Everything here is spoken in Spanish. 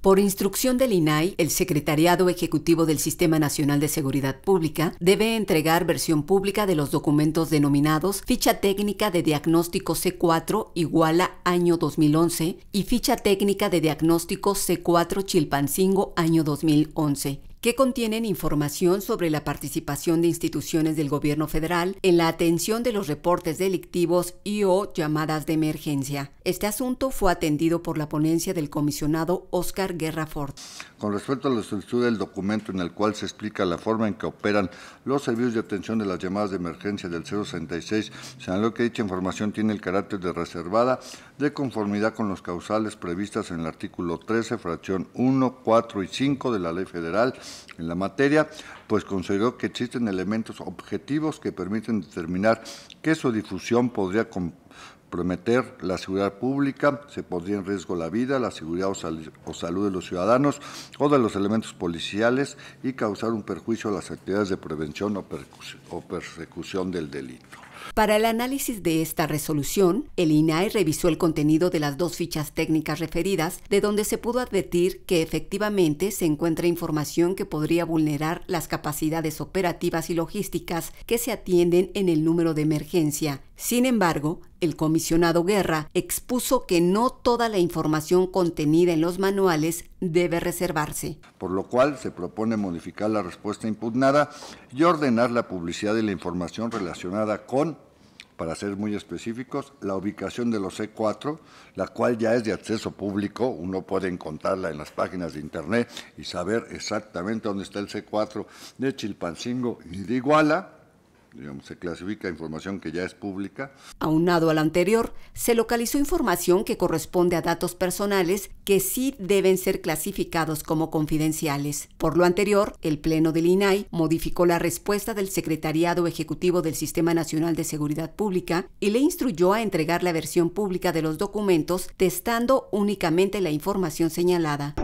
Por instrucción del INAI, el Secretariado Ejecutivo del Sistema Nacional de Seguridad Pública debe entregar versión pública de los documentos denominados Ficha Técnica de Diagnóstico C4 iguala año 2011 y Ficha Técnica de Diagnóstico C4 Chilpancingo año 2011 que contienen información sobre la participación de instituciones del gobierno federal en la atención de los reportes delictivos y o llamadas de emergencia. Este asunto fue atendido por la ponencia del comisionado Oscar Guerra Ford. Con respecto a la estructura del documento en el cual se explica la forma en que operan los servicios de atención de las llamadas de emergencia del 066, señaló que dicha información tiene el carácter de reservada de conformidad con los causales previstas en el artículo 13, fracción 1, 4 y 5 de la Ley Federal en la materia, pues consideró que existen elementos objetivos que permiten determinar que su difusión podría comprometer la seguridad pública, se pondría en riesgo la vida, la seguridad o, salud de los ciudadanos o de los elementos policiales y causar un perjuicio a las actividades de prevención o persecución del delito. Para el análisis de esta resolución, el INAE revisó el contenido de las dos fichas técnicas referidas, de donde se pudo advertir que efectivamente se encuentra información que podría vulnerar las capacidades operativas y logísticas que se atienden en el número de emergencia, sin embargo, el comisionado Guerra expuso que no toda la información contenida en los manuales debe reservarse. Por lo cual se propone modificar la respuesta impugnada y ordenar la publicidad de la información relacionada con, para ser muy específicos, la ubicación de los e C4, la cual ya es de acceso público, uno puede encontrarla en las páginas de Internet y saber exactamente dónde está el C4 de Chilpancingo y de Iguala se clasifica información que ya es pública. Aunado al anterior, se localizó información que corresponde a datos personales que sí deben ser clasificados como confidenciales. Por lo anterior, el Pleno del INAI modificó la respuesta del Secretariado Ejecutivo del Sistema Nacional de Seguridad Pública y le instruyó a entregar la versión pública de los documentos, testando únicamente la información señalada.